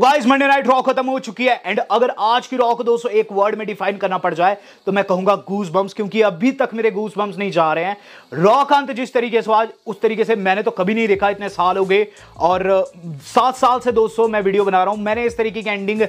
guys Monday night rock खत्म हो चुकी है एंड अगर आज की रॉक दोस्तों एक वर्ड में डिफाइन करना पड़ जाए तो मैं कहूंगा गूस बम्स क्योंकि अभी तक मेरे गूस बम्स नहीं जा रहे हैं रॉक अंत जिस तरीके से आज उस तरीके से मैंने तो कभी नहीं देखा इतने साल हो गए और सात साल से दोस्तों मैं वीडियो बना रहा हूं मैंने इस तरीके की एंडिंग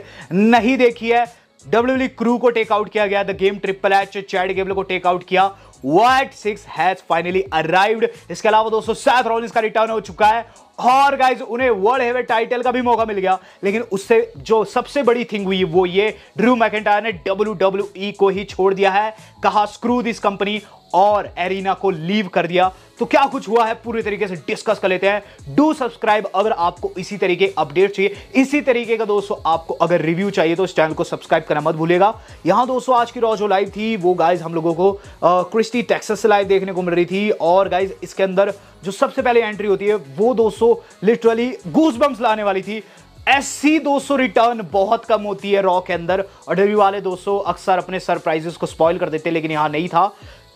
नहीं देखी है डब्ल्यू क्रू को टेकआउट किया गया the game triple H Chad Gable को टेकआउट किया Wyatt Sicks has finally arrived इसके अलावा दोस्तों सैथ रॉलिस का रिटर्न हो चुका है और गाइज उन्हें वर्ल्ड हेवे टाइटल का भी मौका मिल गया लेकिन उससे जो सबसे बड़ी थिंग हुई वो ये ड्रू मैकेटायर ने डब्ल्यू e को ही छोड़ दिया है कहा स्क्रू दिस कंपनी और एरिना को लीव कर दिया तो क्या कुछ हुआ है पूरे तरीके से डिस्कस कर लेते हैं डू सब्सक्राइब अगर आपको इसी तरीके अपडेट चाहिए इसी तरीके का दोस्तों आपको अगर रिव्यू चाहिए तो इस चैनल को सब्सक्राइब करना मत भूलेगा यहां दोस्तों आज की रॉ जो लाइव थी वो गाइज हम लोगों को क्रिस्टी टेक्सस लाइव देखने को मिल रही थी और गाइज इसके अंदर जो सबसे पहले एंट्री होती है वो दोस्तों लिटरली गूस बम्स लाने वाली थी एससी 200 रिटर्न बहुत कम होती है रॉ के अंदर और डब्ल्यू वाले दोस्तों अक्सर अपने सरप्राइजेस को स्पॉइल कर देते हैं लेकिन यहां नहीं था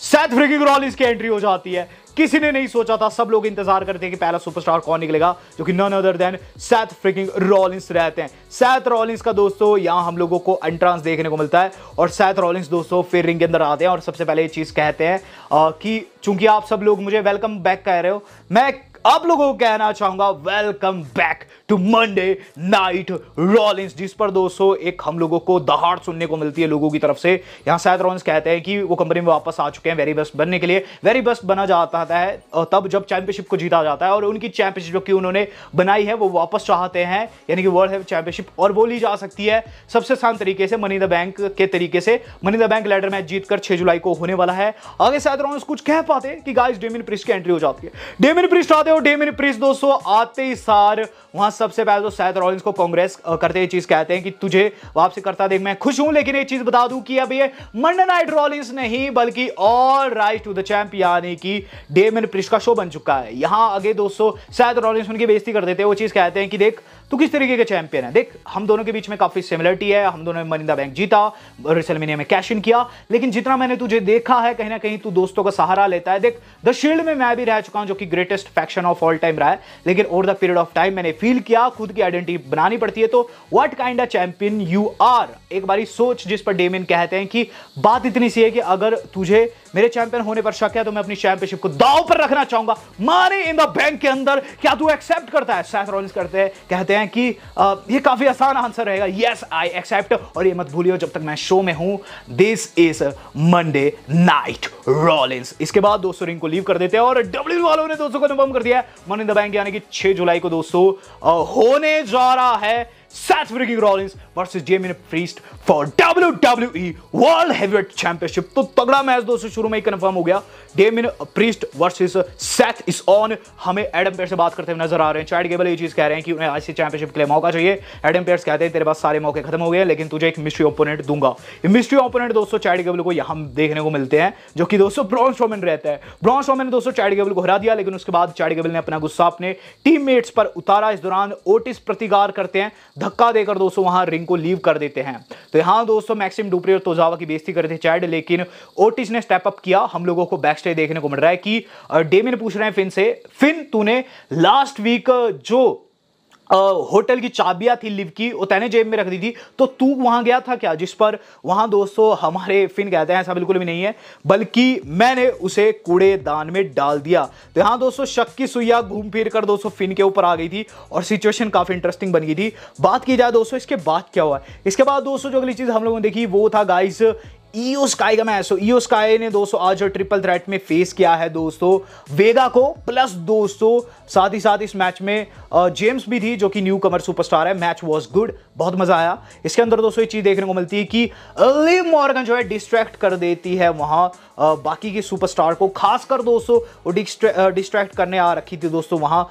सैथ फ्रिकी रॉल इसकी एंट्री हो जाती है किसी ने नहीं सोचा था सब लोग इंतजार करते हैं कि पहला सुपरस्टार कौन निकलेगा जो कि none other than Seth freaking Rollins रहते हैं सैथ रॉलिंस का दोस्तों यहां हम लोगों को एंट्रांस देखने को मिलता है और सैथ रॉलिंस दोस्तों फिर रिंग के अंदर आते हैं और सबसे पहले ये चीज़ कहते हैं कि चूंकि आप सब लोग मुझे वेलकम बैक कह रहे हो मैं आप लोगों को कहना चाहूंगा welcome back to Monday night Rollins जिस पर दोस्तों एक हम लोगों को दहाड़ सुनने को मिलती है लोगों की तरफ से यहां शायद रॉलिंस कहते हैं कि वो कंपनी में वापस आ चुके हैं वेरी बेस्ट बनने के लिए वेरी बेस्ट बना जाता है तब जब चैंपियनशिप को जीता जाता है और उनकी चैंपियनशिप जो कि उन्होंने बनाई है वो वापस चाहते हैं यानी कि वर्ल्ड हेल्थ चैंपियनशिप और वो ली जा सकती है सबसे आसान तरीके से मनी द बैंक के तरीके से money the bank ladder match जीतकर छह जुलाई को होने वाला है आगे शायद रॉलिंस कुछ कह पाते कि गाइस डेमिन प्रिस्ट की एंट्री हो जाती है डेमिन प्रिस्ट आते हो डेमिन मेरी दोस्तों आते ही सार वहां सबसे पहले तो सैद रॉलिंस को कांग्रेस करते ये चीज कहते हैं कि तुझे वापसी करता देख मैं खुश हूं लेकिन एक चीज बता दूं कि अब ये मंडे नाइट रॉलिंस नहीं बल्कि all right to the champ यानी कि डेमिन मेरी का शो बन चुका है यहां आगे दोस्तों सैद रॉलिंस उनकी बेजती कर देते हैं वो चीज कहते हैं कि देख तो किस तरीके के चैंपियन है देख हम दोनों के बीच में काफी सिमिलरिटी है हम दोनों ने मरिंदा बैंक जीता रिसलमेनिया में कैश इन किया लेकिन जितना मैंने तुझे देखा है कहीं ना कहीं तू दोस्तों का सहारा लेता है देख द शील्ड में मैं भी रह चुका हूं जो कि greatest faction of all time रहा है लेकिन over the period of time मैंने फील किया खुद की आइडेंटिटी बनानी पड़ती है तो what kind champion you are एक बारी सोच जिस पर डेमिन कहते हैं कि बात इतनी सी है कि अगर तुझे मेरे चैंपियन होने पर शक है तो मैं अपनी चैंपियनशिप को दाव पर रखना चाहूंगा मारे इन द बैंक के अंदर क्या तू एक्सेप्ट करता है सैथ रॉलिंस करते हैं कहते हैं कि आ, ये काफी आसान आंसर रहेगा यस आई एक्सेप्ट और ये मत भूलियो जब तक मैं शो में हूं this is Monday night Rollins इसके बाद दोस्तों रिंग को लीव कर देते हैं और डब्ल्यू वालों ने दोस्तों को कंफर्म कर दिया है मन इन द बैंक यानी कि छह जुलाई को दोस्तों होने जा रहा है Seth freaking Rollins versus Jamie Priest for WWE World Heavyweight Championship तो तगड़ा मैच दोस्तों शुरू में ही कंफर्म हो गया Damian Priest versus Seth is on हमें एडम पेयर से बात करते हुए नजर आ रहे हैं चैट गेबल ये चीज कह रहे हैं कि उन्हें आज चैंपियनशिप के लिए मौका चाहिए एडम पेयर्स कहते हैं तेरे पास सारे मौके खत्म हो गए लेकिन तुझे एक मिस्ट्री ओपोनेंट दूंगा मिस्ट्री ओपोनेंट दोस्तों चैट गेबल को यहाँ देखने को मिलते हैं जो कि दोस्तों ब्रॉन्स रोमन रहता है ब्रॉन्स रोमन ने दोस्तों चैट गेबल को हरा दिया लेकिन उसके बाद चैट गेबल ने अपना गुस्सा अपने टीम पर उतारा इस दौरान ओटिस प्रतिकार करते हैं धक्का देकर दोस्तों वहां रिंग को लीव कर देते हैं तो यहां दोस्तों मैक्सिम डुपरे और तोजावा की बेस्ती करते चैड लेकिन ओटिस ने स्टेप अप किया हम लोगों को बैक देखने को मिल रहा है कि डेमिन पूछ रहे हैं फिन से फिन तूने लास्ट वीक जो होटल की चाबियां थी लिव की वो तैने जेब में रख दी थी तो तू वहां गया था क्या जिस पर वहां दोस्तों हमारे फिन कहते हैं ऐसा बिल्कुल भी नहीं है बल्कि मैंने उसे कूड़ेदान में डाल दिया तो यहाँ दोस्तों शक की सुइया घूम फिर कर दोस्तों फिन के ऊपर आ गई थी और सिचुएशन काफी इंटरेस्टिंग बन गई थी बात की जाए दोस्तों इसके बाद क्या हुआ इसके बाद दोस्तों जो अगली चीज हम लोगों ने देखी वो था गाइस ईओस्काई का मैच तो ने दोस्तों आज ट्रिपल थ्रेट में फेस किया है दोस्तों वेगा को प्लस दोस्तों साथ ही साथ इस मैच में जेम्स भी थी जो कि न्यू कमर सुपरस्टार है मैच वॉज गुड बहुत मज़ा आया इसके अंदर दोस्तों ये चीज़ देखने को मिलती है कि लिव मॉर्गन जो है डिस्ट्रैक्ट कर देती है वहां बाकी के सुपरस्टार को खासकर दोस्तों डिस्ट्रैक्ट करने आ रखी थी दोस्तों वहां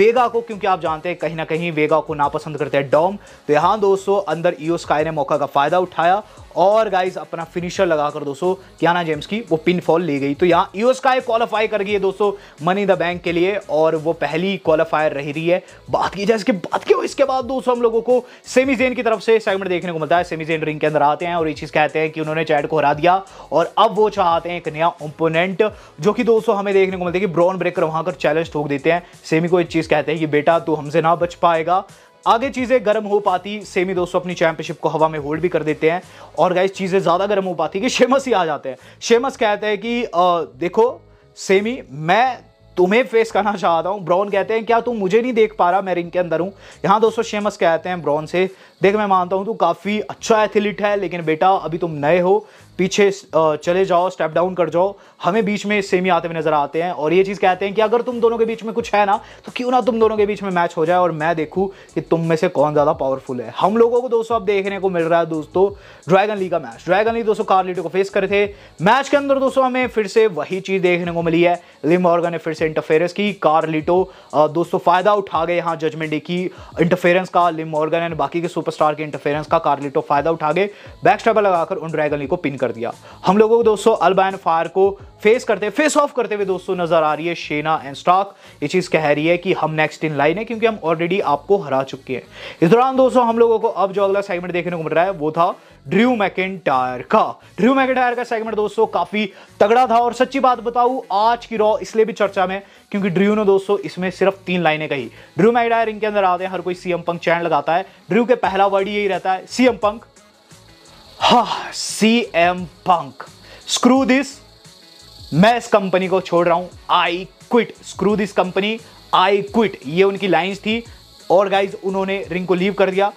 वेगा को क्योंकि आप जानते हैं कहीं ना कहीं वेगा को नापसंद करते हैं डॉम तो यहां दोस्तों अंदर ईओ स्काई ने मौका का फ़ायदा उठाया और गाइज अपना फिनिशर लगाकर दोस्तों कियाना जेम्स की वो पिन फॉल ले गई तो यहाँ ईओ स्काई क्वालिफाई कर गई है दोस्तों मनी द बैंक के लिए और वो पहली क्वालिफायर रह रही है बात की जाए इसके बात क्यों इसके बाद दोस्तों हम लोगों को सेमीजेन की तरफ से सेगमेंट देखने को मिलता है सेमीजेन रिंग के अंदर आते हैं और ये चीज़ कहते हैं कि उन्होंने चैट को हरा दिया और अब वो चाहते हैं एक नया ओपोनेंट जो कि दोस्तों हमें देखने को मिलता है कि ब्रॉन ब्रेकर वहां पर चैलेंज ठोक देते हैं सेमी को एक चीज़ कहते हैं कि बेटा तू हमसे ना बच पाएगा आगे चीज़ें गर्म हो पाती सेमी दोस्तों अपनी चैंपियनशिप को हवा में होल्ड भी कर देते हैं और गाइस चीज़ें ज़्यादा गर्म हो पाती कि शेमस ही आ जाते हैं शेमस कहते हैं कि आ, देखो सेमी मैं तुम्हें फेस करना चाहता हूं ब्रॉन कहते हैं क्या तुम मुझे नहीं देख पा रहा मैं रिंग के अंदर हूँ यहां दोस्तों शेमस कहते हैं ब्रॉन से देख मैं मानता हूँ तू काफ़ी अच्छा एथलीट है लेकिन बेटा अभी तुम नए हो पीछे चले जाओ स्टेप डाउन कर जाओ हमें बीच में सेमी आते हुए नजर आते हैं और ये चीज़ कहते हैं कि अगर तुम दोनों के बीच में कुछ है ना तो क्यों ना तुम दोनों के बीच में मैच हो जाए और मैं देखूँ कि तुम में से कौन ज़्यादा पावरफुल है हम लोगों को दोस्तों अब देखने को मिल रहा है दोस्तों ड्रैगन लीग का मैच ड्रैगन लीग दोस्तों कार्लिटो को फेस करे थे मैच के अंदर दोस्तों हमें फिर से वही चीज़ देखने को मिली है लिम ऑर्गन ने फिर से इंटरफेरेंस की कार्लिटो दोस्तों फ़ायदा उठा गए यहाँ जजमेंट डे की इंटरफेरेंस का लिमॉर्गन एंड बाकी के सुपर सुपरस्टार के इंटरफेरेंस का कार्लिटो फायदा उठा गए बैक स्टेपर लगाकर उन ड्रैगन को पिन कर दिया हम लोगों को दोस्तों अल्बाइन फायर को फेस करते फेस ऑफ करते हुए दोस्तों नजर आ रही है शेना एंड स्टॉक ये चीज कह रही है कि हम नेक्स्ट इन लाइन है क्योंकि हम ऑलरेडी आपको हरा चुके हैं इस दौरान दोस्तों हम लोगों को अब जो अगला सेगमेंट देखने को मिल रहा है वो था ड्रू मैकेंटायर का ड्रू मैकेंटायर का सेगमेंट दोस्तों काफी तगड़ा था और सच्ची बात बताऊं आज की रॉ इसलिए भी चर्चा में क्योंकि ड्रू ने दोस्तों इसमें सिर्फ तीन लाइनें कही ड्रू मैकेंटायर इनके अंदर आते हैं हर कोई सीएम पंक चैन लगाता है ड्रू के पहला वर्ड यही रहता है सीएम पंक हा एम पंक स्क्रू दिस मैं इस कंपनी को छोड़ रहा हूं I quit screw this company I quit ये उनकी लाइंस थी और गाइज उन्होंने रिंग को लीव कर दिया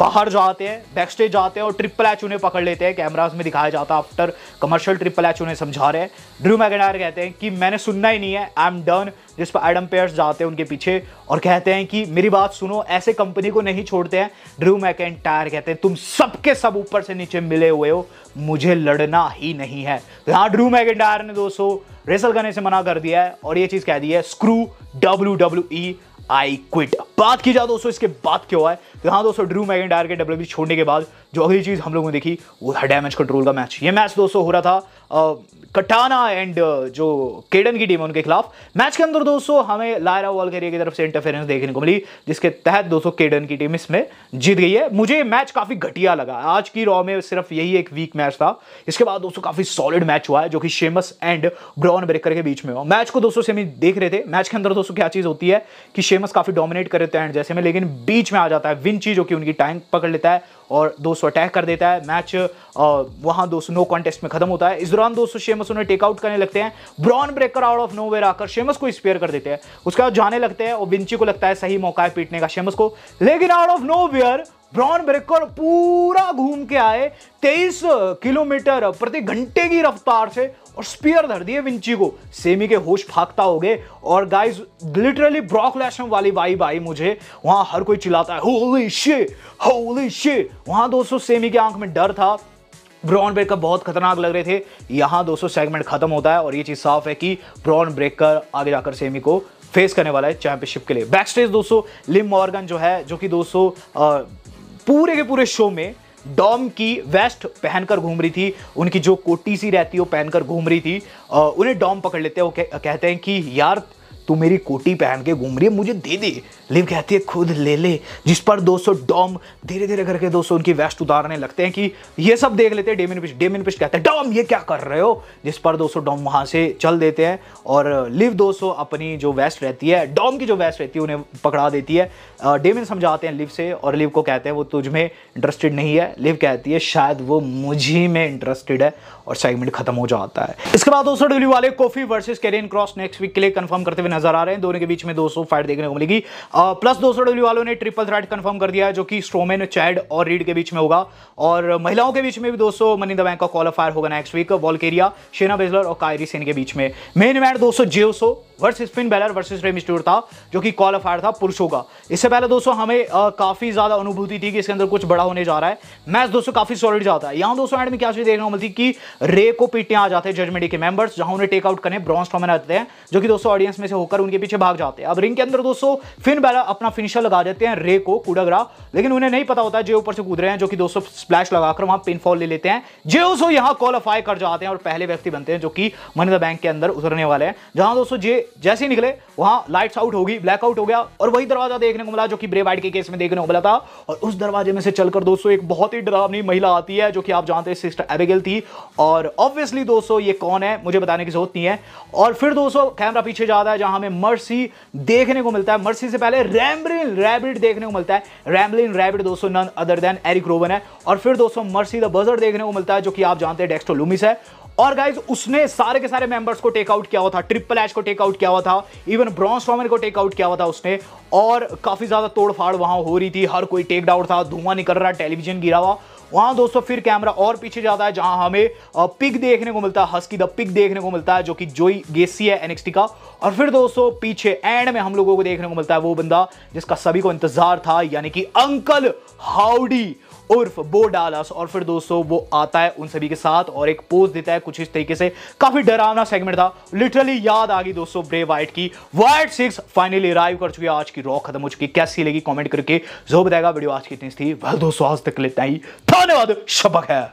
बाहर जाते हैं बैक स्टेज जाते हैं और ट्रिपल एच उन्हें पकड़ लेते हैं कैमराज में दिखाया जाता है आफ्टर कमर्शियल ट्रिपल एच उन्हें समझा रहे हैं ड्रू मैगनायर कहते हैं कि मैंने सुनना ही नहीं है आई एम डन जिस पर एडम पेयर्स जाते हैं उनके पीछे और कहते हैं कि मेरी बात सुनो ऐसे कंपनी को नहीं छोड़ते हैं ड्रू टायर कहते हैं तुम सबके सब ऊपर सब से नीचे मिले हुए हो मुझे लड़ना ही नहीं है तो यहाँ ड्रू टायर ने दोस्तों रेसल करने से मना कर दिया है और ये चीज़ कह दी है screw W W E I quit बात की जाए दोस्तों इसके बाद क्यों है तो हाँ दोस्तों ड्रू डायर के डब्ल्यू e छोड़ने के बाद जो अगली चीज़ हम लोगों ने देखी वो था डैमेज कंट्रोल का मैच ये मैच दोस्तों हो रहा था आ, कटाना एंड जो केडन की टीम है उनके खिलाफ मैच के अंदर दोस्तों हमें लायरा वॉल के की तरफ से इंटरफेरेंस देखने को मिली जिसके तहत दोस्तों केडन की टीम इसमें जीत गई है मुझे मैच काफ़ी घटिया लगा आज की रॉ में सिर्फ यही एक वीक मैच था इसके बाद दोस्तों काफ़ी सॉलिड मैच हुआ है जो कि शेमस एंड ब्रॉन ब्रेकर के बीच में हुआ मैच को दोस्तों से हम देख रहे थे मैच के अंदर दोस्तों क्या चीज़ होती है कि शेमस काफ़ी डोमिनेट कर रहे हैं एंड जैसे में लेकिन बीच में आ जाता है विंची जो कि उनकी टैंक पकड़ लेता है और दोस्तों अटैक कर देता है मैच वहां दोस्तों नो कॉन्टेस्ट में खत्म होता है इस दौरान दोस्तों शेमस उन्हें टेकआउट करने लगते हैं Bron Breakker out of no आकर शेमस को स्पेयर कर देते हैं उसके बाद जाने लगते हैं और विंची को लगता है सही मौका है पीटने का शेमस को लेकिन out of nowhere Bron Breakker पूरा घूम के आए 23 किलोमीटर प्रति घंटे की रफ्तार से और स्पीयर धर दिए विंची को सेमी के होश फाकता हो गए और गाइस लिटरली ब्रॉक लैशम वाली वाई बाई मुझे वहां हर कोई चिल्लाता है होली शे होली शे वहां दोस्तों सेमी की आंख में डर था ब्रॉन ब्रेकर बहुत खतरनाक लग रहे थे यहाँ दोस्तों सेगमेंट खत्म होता है और ये चीज़ साफ है कि ब्रॉन ब्रेकर आगे जाकर सेमी को फेस करने वाला है चैंपियनशिप के लिए बैक स्टेज दोस्तों लिम मॉर्गन जो है जो कि दोस्तों पूरे के पूरे शो में डॉम की वेस्ट पहनकर घूम रही थी उनकी जो कोटी सी रहती है वो पहनकर घूम रही थी उन्हें डॉम पकड़ लेते हैं वो कहते हैं कि यार तू मेरी कोटी पहन के घूम रही है मुझे दे दे लिव कहती है खुद ले ले जिस पर 200 डॉम धीरे धीरे करके 200 उनकी वेस्ट उतारने लगते हैं कि ये सब देख लेते हैं डेमिन पिस्ट डेमिन पिस्ट कहते हैं डॉम ये क्या कर रहे हो जिस पर 200 डॉम वहाँ से चल देते हैं और लिव 200 अपनी जो वेस्ट रहती है डॉम की जो वेस्ट रहती है उन्हें पकड़ा देती है डेमिन समझाते हैं लिव से और लिव को कहते हैं वो तुझ में इंटरेस्टेड नहीं है लिव कहती है शायद वो मुझे में इंटरेस्टेड है और सेगमेंट खत्म हो जाता है इसके बाद दोस्तों डब्ल्यू वाले Kofi versus Karrion Kross next week के लिए कंफर्म करते हुए नजर आ रहे हैं दोनों के बीच में दोस्तों फाइट देखने को मिलेगी प्लस दोस्तों डब्ल्यू वालों ने ट्रिपल थ्रेट कंफर्म कर दिया है जो कि स्ट्रोमेन चैड और रीड के बीच में होगा और महिलाओं के बीच में भी दोस्तों मनी द बैंक का क्वालिफायर होगा next week Valkyria Shayna Baszler और कायरी सेन के बीच में मेन इवेंट दोस्तों Jey Uso versus Finn Balor versus रेम स्टोर था जो कि क्वालिफायर था पुरुषों का इससे पहले दोस्तों हमें आ, काफी ज्यादा अनुभूति थी कि इसके अंदर कुछ बड़ा होने जा रहा है मैच दोस्तों काफी सॉलिड जाता है यहाँ दोस्तों एंड में क्या चीज देखने को मिलती कि रे को पीटने आ जाते हैं जजमेंटी के मेंबर्स जहां उन्हें टेकआउट करने ब्रॉन्स टॉमन आते हैं जो कि दोस्तों ऑडियंस में से होकर उनके पीछे भाग जाते हैं अब रिंग के अंदर दोस्तों फिन बैला अपना फिनिशर लगा देते हैं रे को कूड़ाग्रा लेकिन उन्हें नहीं पता होता है जे ऊपर से कूद रहे हैं जो कि दोस्तों स्प्लैश लगाकर वहां पिनफॉल ले लेते हैं जे उसको यहां क्वालिफाई कर जाते हैं और पहले व्यक्ति बनते हैं जो कि मनी द बैंक के अंदर उतरने वाले हैं जहां दोस्तों जे जैसे ही निकले वहां लाइट्स आउट होगी ब्लैकआउट हो गया और वही दरवाजा देखने को मिला जो कि ब्रेवाइड के केस में देखने को मिला था और उस दरवाजे में से चलकर दोस्तों एक बहुत ही डरावनी महिला आती है जो कि आप जानते हैं सिस्टर एबेगल थी और ऑब्वियसली दोस्तों ये कौन है मुझे बताने की जरूरत नहीं है और फिर दोस्तों कैमरा पीछे जाता है जहां हमें मर्सी देखने को मिलता है मर्सी से पहले रैम्बलिन रैबिट देखने को मिलता है रैम्बलिन रैबिट दोस्तों none other than Erick Rowan है और फिर दोस्तों मर्सी द बजर देखने को मिलता है जो कि आप जानते हैं डेक्सटो लुमिस है और गाइज उसने सारे के सारे मेंबर्स को टेकआउट किया हुआ था ट्रिपल एच को टेकआउट किया हुआ था इवन ब्रॉन्स फॉर्मन को टेकआउट किया हुआ था उसने और काफी ज्यादा तोड़फाड़ वहां हो रही थी हर कोई टेकडाउट था धुआं निकल रहा टेलीविजन गिरा हुआ वहां दोस्तों फिर कैमरा और पीछे जाता है जहां हमें पिक देखने को मिलता है हस्की द पिक देखने को मिलता है जो कि जोई गेसी है एनएक्सटी का और फिर दोस्तों पीछे एंड में हम लोगों को देखने को मिलता है वो बंदा जिसका सभी को इंतजार था यानी कि अंकल हाउडी उर्फ बो डालस और फिर दोस्तों वो आता है उन सभी के साथ और एक पोज देता है कुछ इस तरीके से काफी डरावना सेगमेंट था लिटरली याद आ गई दोस्तों ब्रे वाइट की वाइट सिक्स फाइनली अराइव कर चुकी है आज की रॉक खत्म हो चुकी कैसी लगी कॉमेंट करके जो बताएगा वीडियो आज की इतनी थी वह दोस्तों आज तक लेता ही धन्यवाद शबक है